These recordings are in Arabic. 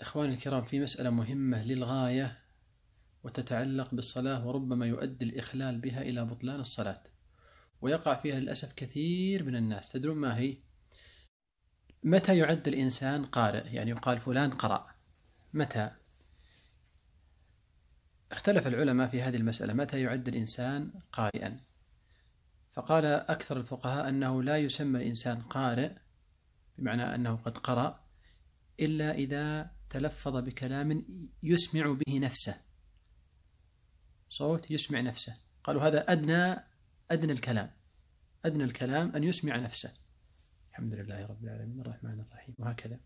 إخواني الكرام في مسألة مهمة للغاية وتتعلق بالصلاة وربما يؤدي الإخلال بها إلى بطلان الصلاة ويقع فيها للأسف كثير من الناس تدرون ما هي متى يعد الإنسان قارئ يعني يقال فلان قرأ متى اختلف العلماء في هذه المسألة متى يعد الإنسان قارئا فقال أكثر الفقهاء أنه لا يسمى الإنسان قارئ بمعنى أنه قد قرأ إلا إذا تلفظ بكلام يسمع به نفسه صوت يسمع نفسه قالوا هذا أدنى أدنى الكلام أدنى الكلام أن يسمع نفسه الحمد لله رب العالمين الرحمن الرحيم وهكذا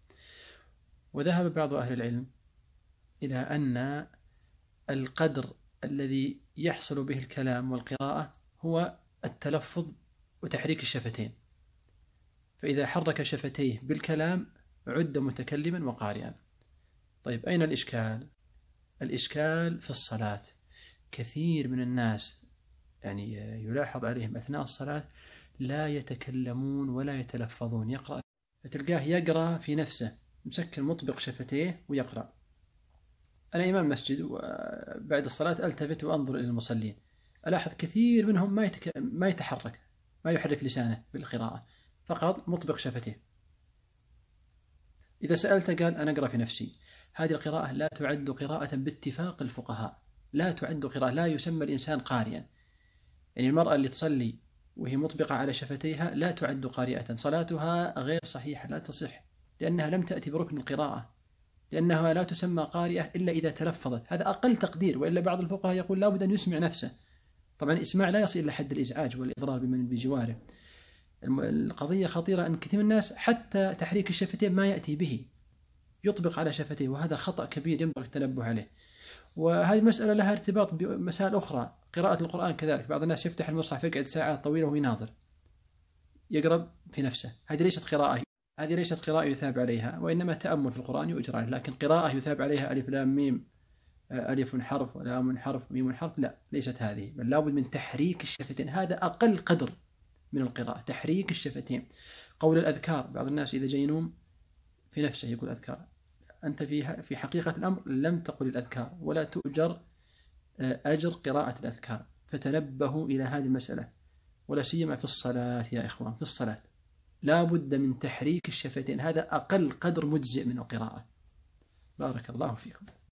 وذهب بعض أهل العلم إلى أن القدر الذي يحصل به الكلام والقراءة هو التلفظ وتحريك الشفتين فإذا حرك شفتيه بالكلام عد متكلما وقارئا طيب أين الإشكال؟ الإشكال في الصلاة كثير من الناس يعني يلاحظ عليهم أثناء الصلاة لا يتكلمون ولا يتلفظون يقرأ فتلقاه يقرأ في نفسه مسكر مطبق شفتيه ويقرأ أنا إمام مسجد وبعد الصلاة ألتفت وأنظر إلى المصلين ألاحظ كثير منهم ما, يتك... ما يتحرك ما يحرك لسانه بالقراءة فقط مطبق شفتيه إذا سألته قال أنا أقرأ في نفسي هذه القراءة لا تعد قراءة باتفاق الفقهاء لا تعد قراءة لا يسمى الإنسان قارئا يعني المرأة اللي تصلي وهي مطبقة على شفتيها لا تعد قارئة صلاتها غير صحيحة لا تصح لأنها لم تأتي بركن القراءة لأنها لا تسمى قارئة إلا إذا تلفظت هذا أقل تقدير وإلا بعض الفقهاء يقول لا بد أن يسمع نفسه طبعا الإسماع لا يصل إلى حد الإزعاج والإضرار بمن بجواره القضية خطيرة أن كثير من الناس حتى تحريك الشفتين ما يأتي به يطبق على شفتيه وهذا خطأ كبير ينبغي التنبه عليه وهذه المسألة لها ارتباط بمسائل أخرى قراءة القرآن كذلك بعض الناس يفتح المصحف يقعد ساعات طويلة وهو يناظر يقرب في نفسه هذه ليست قراءة هذه ليست قراءة يثاب عليها وإنما تأمل في القرآن يؤجر عليه لكن قراءة يثاب عليها ألف لام ميم آه، ألف حرف ولام حرف ميم حرف لا ليست هذه بل لابد من تحريك الشفتين هذا أقل قدر من القراءة تحريك الشفتين قول الأذكار بعض الناس إذا جاء ينوم في نفسه يقول أذكار أنت في في حقيقة الأمر لم تقل الأذكار ولا تؤجر آه، أجر قراءة الأذكار فتنبهوا إلى هذه المسألة ولا سيما في الصلاة يا إخوان في الصلاة لا بد من تحريك الشفتين هذا أقل قدر مجزئ من القراءة بارك الله فيكم